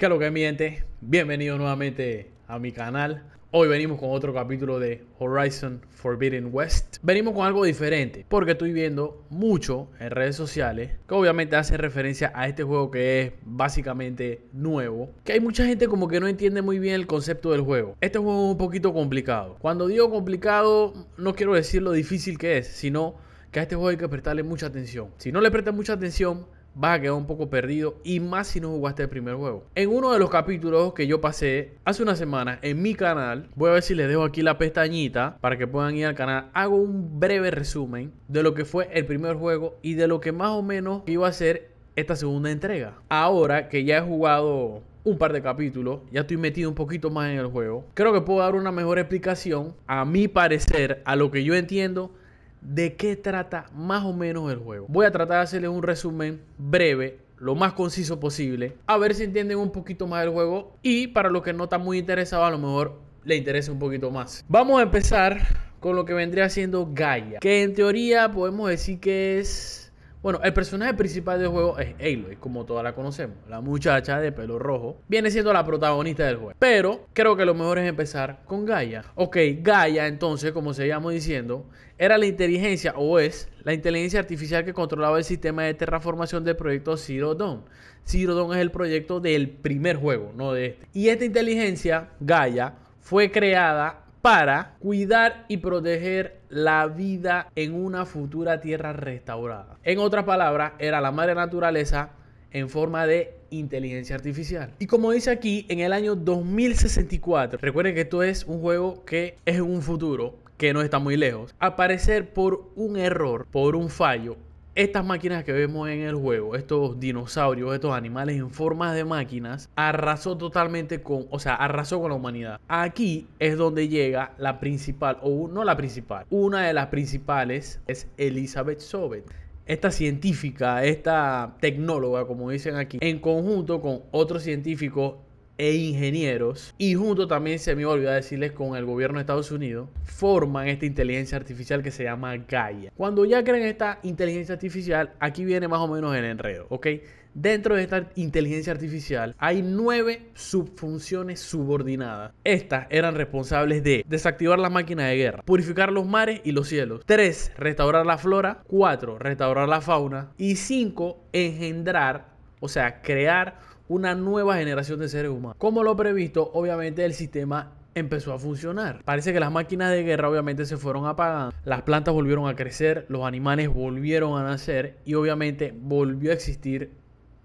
¿Qué lo que miente? Bienvenido nuevamente a mi canal. Hoy venimos con otro capítulo de Horizon Forbidden West. Venimos con algo diferente, porque estoy viendo mucho en redes sociales que obviamente hace referencia a este juego que es básicamente nuevo, que hay mucha gente como que no entiende muy bien el concepto del juego. Este juego es un poquito complicado. Cuando digo complicado, no quiero decir lo difícil que es, sino que a este juego hay que prestarle mucha atención. Si no le prestas mucha atención, vas a quedar un poco perdido y más si no jugaste el primer juego. En uno de los capítulos que yo pasé hace una semana en mi canal, voy a ver si les dejo aquí la pestañita para que puedan ir al canal, hago un breve resumen de lo que fue el primer juego y de lo que más o menos iba a ser esta segunda entrega. Ahora que ya he jugado un par de capítulos, ya estoy metido un poquito más en el juego, creo que puedo dar una mejor explicación a mi parecer, a lo que yo entiendo de qué trata más o menos el juego. Voy a tratar de hacerles un resumen breve lo más conciso posible, a ver si entienden un poquito más el juego y para los que no están muy interesados a lo mejor le interesa un poquito más. Vamos a empezar con lo que vendría siendo Gaia, que en teoría podemos decir que es bueno, el personaje principal del juego es Aloy, como todas la conocemos. La muchacha de pelo rojo viene siendo la protagonista del juego. Pero creo que lo mejor es empezar con Gaia. Ok, Gaia entonces, como seguíamos diciendo, era la inteligencia o es la inteligencia artificial que controlaba el sistema de terraformación del proyecto Zero Dawn. Zero Dawn es el proyecto del primer juego, no de este. Y esta inteligencia, Gaia, fue creada para cuidar y proteger la vida en una futura tierra restaurada. En otras palabras, era la madre naturaleza en forma de inteligencia artificial. Y como dice aquí, en el año 2064, recuerden que esto es un juego que es un futuro que no está muy lejos, aparecer por un error, por un fallo, estas máquinas que vemos en el juego, estos dinosaurios, estos animales en forma de máquinas, arrasó totalmente con, o sea, arrasó con la humanidad. Aquí es donde llega la principal, o no la principal, una de las principales es Elizabeth Sobet esta científica, esta tecnóloga, como dicen aquí, en conjunto con otros científicos e ingenieros, y junto también se me olvidó decirles con el gobierno de Estados Unidos, forman esta inteligencia artificial que se llama Gaia. Cuando ya creen esta inteligencia artificial, aquí viene más o menos el enredo, ¿ok? Dentro de esta inteligencia artificial hay nueve subfunciones subordinadas. Estas eran responsables de desactivar la máquina de guerra, purificar los mares y los cielos. tres, Restaurar la flora. cuatro, Restaurar la fauna. Y cinco, Engendrar, o sea, crear una nueva generación de seres humanos. Como lo previsto, obviamente el sistema empezó a funcionar. Parece que las máquinas de guerra obviamente se fueron apagando, las plantas volvieron a crecer, los animales volvieron a nacer y obviamente volvió a existir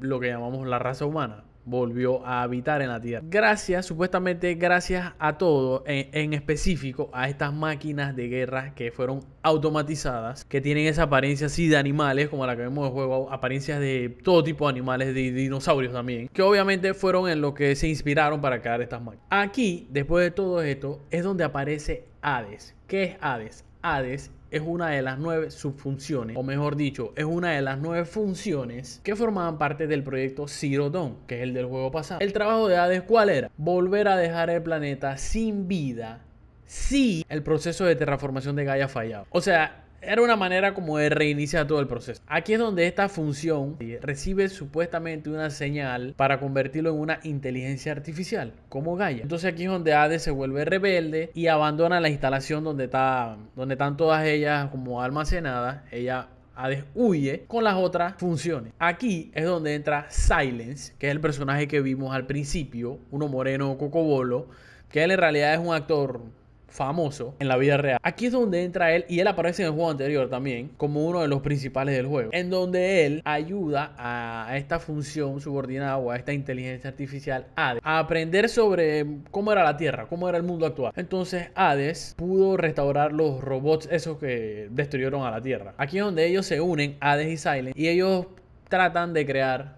lo que llamamos la raza humana volvió a habitar en la Tierra. Gracias, supuestamente gracias a todo, en, específico a estas máquinas de guerra que fueron automatizadas, que tienen esa apariencia así de animales, como la que vemos de juego, apariencias de todo tipo de animales, de, dinosaurios también, que obviamente fueron en lo que se inspiraron para crear estas máquinas. Aquí, después de todo esto, es donde aparece Hades. ¿Qué es Hades? Hades es una de las nueve subfunciones, o mejor dicho, es una de las nueve funciones que formaban parte del proyecto Zero Dawn, que es el del juego pasado. El trabajo de Hades, ¿cuál era? Volver a dejar el planeta sin vida si el proceso de terraformación de Gaia fallaba. O sea, era una manera como de reiniciar todo el proceso. Aquí es donde esta función recibe supuestamente una señal para convertirlo en una inteligencia artificial, como Gaia. Entonces aquí es donde Hades se vuelve rebelde y abandona la instalación donde, está, donde están todas ellas como almacenadas. Ella Hades huye con las otras funciones. Aquí es donde entra Silence, que es el personaje que vimos al principio, uno moreno cocobolo, que él en realidad es un actor famoso en la vida real. Aquí es donde entra él y él aparece en el juego anterior también como uno de los principales del juego, en donde él ayuda a esta función subordinada o a esta inteligencia artificial Hades a aprender sobre cómo era la Tierra, cómo era el mundo actual. Entonces Hades pudo restaurar los robots esos que destruyeron a la Tierra. Aquí es donde ellos se unen, Hades y Silent, y ellos tratan de crear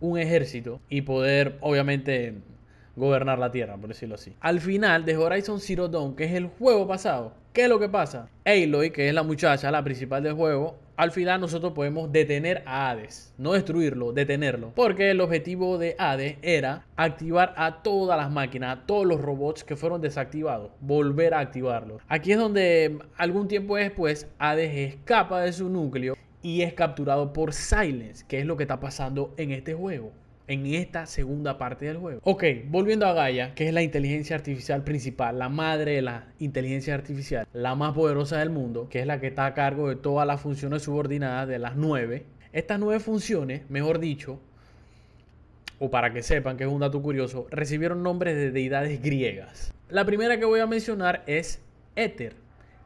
un ejército y poder obviamente gobernar la Tierra, por decirlo así. Al final de Horizon Zero Dawn, que es el juego pasado, ¿qué es lo que pasa? Aloy, que es la muchacha, la principal del juego, al final nosotros podemos detener a Hades, no destruirlo, detenerlo, porque el objetivo de Hades era activar a todas las máquinas, a todos los robots que fueron desactivados, volver a activarlos. Aquí es donde algún tiempo después Hades escapa de su núcleo y es capturado por Silence, que es lo que está pasando en este juego en esta segunda parte del juego. Ok, volviendo a Gaia, que es la inteligencia artificial principal, la madre de la inteligencia artificial, la más poderosa del mundo, que es la que está a cargo de todas las funciones subordinadas de las nueve. Estas nueve funciones, mejor dicho, o para que sepan que es un dato curioso, recibieron nombres de deidades griegas. La primera que voy a mencionar es Éter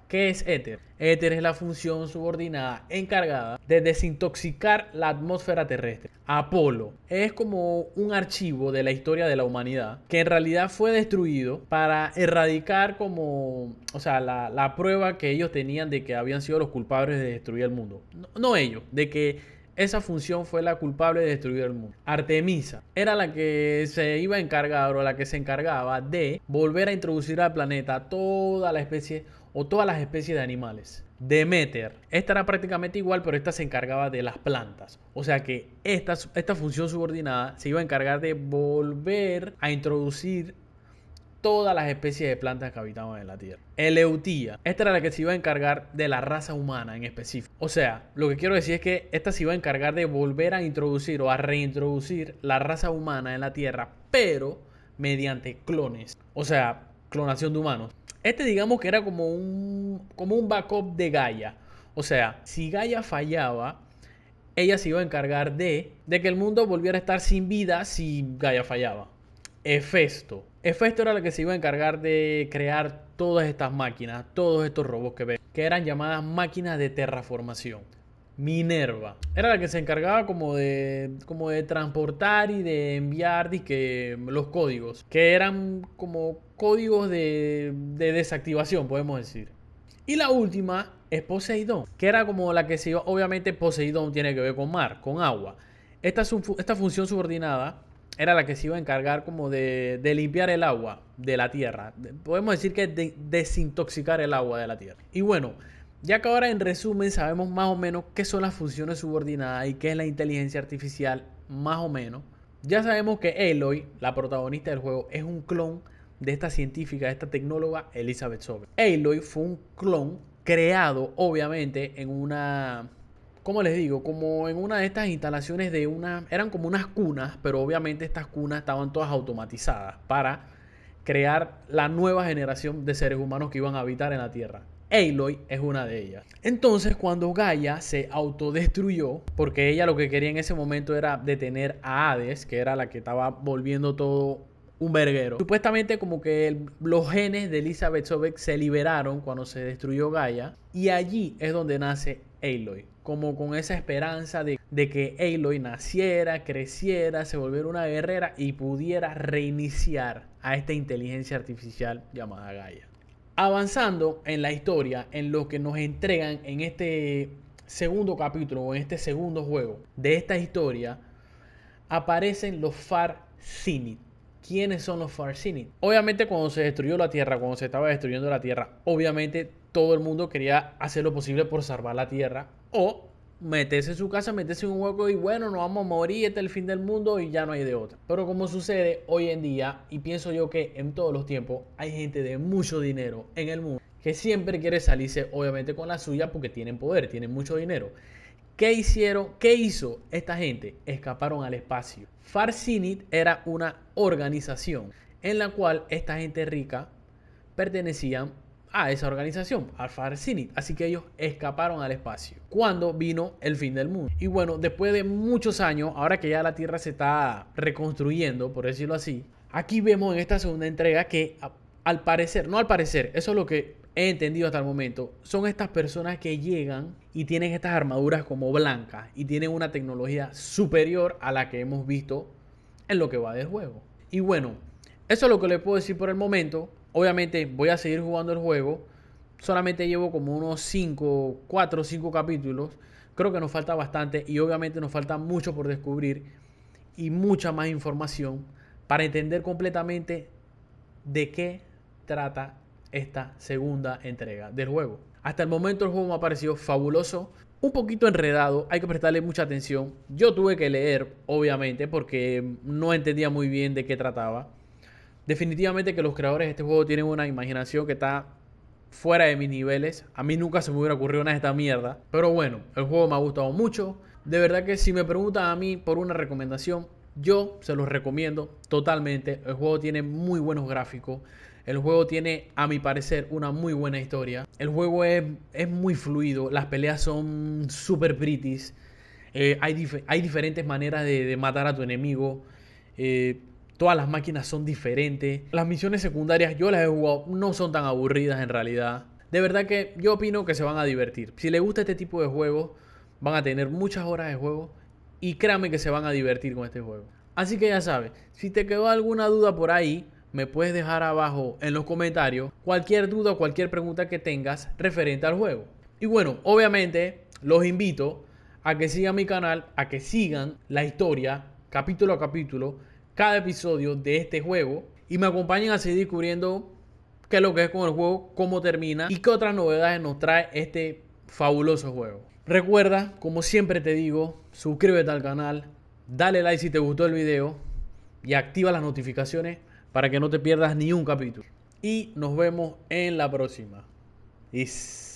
¿Qué es éter? Éter es la función subordinada encargada de desintoxicar la atmósfera terrestre. Apolo es como un archivo de la historia de la humanidad que en realidad fue destruido para erradicar como, o sea, la, prueba que ellos tenían de que habían sido los culpables de destruir el mundo. no, ellos, de que esa función fue la culpable de destruir el mundo. Artemisa era la que se iba a encargar o la que se encargaba de volver a introducir al planeta toda la especie o todas las especies de animales. Demeter, esta era prácticamente igual, pero esta se encargaba de las plantas. O sea que esta, esta función subordinada se iba a encargar de volver a introducir todas las especies de plantas que habitaban en la Tierra. Eleutía. Esta era la que se iba a encargar de la raza humana en específico. O sea, lo que quiero decir es que esta se iba a encargar de volver a introducir o a reintroducir la raza humana en la Tierra, pero mediante clones. O sea, clonación de humanos. Este digamos que era como un, como un backup de Gaia. O sea, si Gaia fallaba, ella se iba a encargar de, de que el mundo volviera a estar sin vida si Gaia fallaba. Efesto Hefesto era la que se iba a encargar de crear todas estas máquinas, todos estos robots que ven, que eran llamadas máquinas de terraformación. Minerva. Era la que se encargaba como de, como de transportar y de enviar los códigos, que eran como códigos de, desactivación, podemos decir. Y la última es Poseidón, que era como la que se iba, obviamente Poseidón tiene que ver con mar, con agua. Esta, esta función subordinada era la que se iba a encargar como de, de limpiar el agua de la tierra. Podemos decir que de, desintoxicar el agua de la tierra. Y bueno, ya que ahora en resumen sabemos más o menos qué son las funciones subordinadas y qué es la inteligencia artificial, más o menos, ya sabemos que Aloy, la protagonista del juego, es un clon de esta científica, de esta tecnóloga Elizabeth Sobe. Aloy fue un clon creado, obviamente, en una. ¿Cómo les digo? Como en una de estas instalaciones de una. Eran como unas cunas, pero obviamente estas cunas estaban todas automatizadas para crear la nueva generación de seres humanos que iban a habitar en la Tierra. Aloy es una de ellas. Entonces, cuando Gaia se autodestruyó, porque ella lo que quería en ese momento era detener a Hades, que era la que estaba volviendo todo un verguero. Supuestamente como que los genes de Elizabeth Sobek se liberaron cuando se destruyó Gaia y allí es donde nace Aloy, como con esa esperanza de, de, que Aloy naciera, creciera, se volviera una guerrera y pudiera reiniciar a esta inteligencia artificial llamada Gaia. Avanzando en la historia, en lo que nos entregan en este segundo capítulo o en este segundo juego de esta historia, aparecen los Farsinit. ¿Quiénes son los Farsinit? Obviamente cuando se destruyó la Tierra, cuando se estaba destruyendo la Tierra, obviamente todo el mundo quería hacer lo posible por salvar la Tierra o meterse en su casa, meterse en un hueco y bueno, nos vamos a morir, este es el fin del mundo y ya no hay de otra. Pero como sucede hoy en día, y pienso yo que en todos los tiempos hay gente de mucho dinero en el mundo que siempre quiere salirse obviamente con la suya porque tienen poder, tienen mucho dinero. ¿Qué hicieron? ¿Qué hizo esta gente? Escaparon al espacio. Farsinit era una organización en la cual esta gente rica pertenecían a esa organización, al Far Así que ellos escaparon al espacio cuando vino el fin del mundo. Y bueno, después de muchos años, ahora que ya la Tierra se está reconstruyendo, por decirlo así, aquí vemos en esta segunda entrega que al parecer, no al parecer, eso es lo que he entendido hasta el momento, son estas personas que llegan y tienen estas armaduras como blancas y tienen una tecnología superior a la que hemos visto en lo que va de juego. Y bueno, eso es lo que les puedo decir por el momento. Obviamente voy a seguir jugando el juego. Solamente llevo como unos 5, 4 o 5 capítulos. Creo que nos falta bastante y obviamente nos falta mucho por descubrir y mucha más información para entender completamente de qué trata esta segunda entrega del juego. Hasta el momento el juego me ha parecido fabuloso, un poquito enredado, hay que prestarle mucha atención. Yo tuve que leer, obviamente, porque no entendía muy bien de qué trataba. Definitivamente que los creadores de este juego tienen una imaginación que está fuera de mis niveles. A mí nunca se me hubiera ocurrido una de esta mierda. Pero bueno, el juego me ha gustado mucho. De verdad que si me preguntan a mí por una recomendación, yo se los recomiendo totalmente. El juego tiene muy buenos gráficos. El juego tiene, a mi parecer, una muy buena historia. El juego es, muy fluido. Las peleas son super british. Eh, hay, diferentes maneras de, matar a tu enemigo. Eh, Todas las máquinas son diferentes. Las misiones secundarias yo las he jugado, no son tan aburridas en realidad. De verdad que yo opino que se van a divertir. Si les gusta este tipo de juegos, van a tener muchas horas de juego y créanme que se van a divertir con este juego. Así que ya sabes, si te quedó alguna duda por ahí, me puedes dejar abajo en los comentarios cualquier duda o cualquier pregunta que tengas referente al juego. Y bueno, obviamente los invito a que sigan mi canal, a que sigan la historia capítulo a capítulo cada episodio de este juego y me acompañen a seguir descubriendo qué es lo que es con el juego, cómo termina y qué otras novedades nos trae este fabuloso juego. Recuerda, como siempre te digo, suscríbete al canal, dale like si te gustó el video y activa las notificaciones para que no te pierdas ni un capítulo. Y nos vemos en la próxima. Is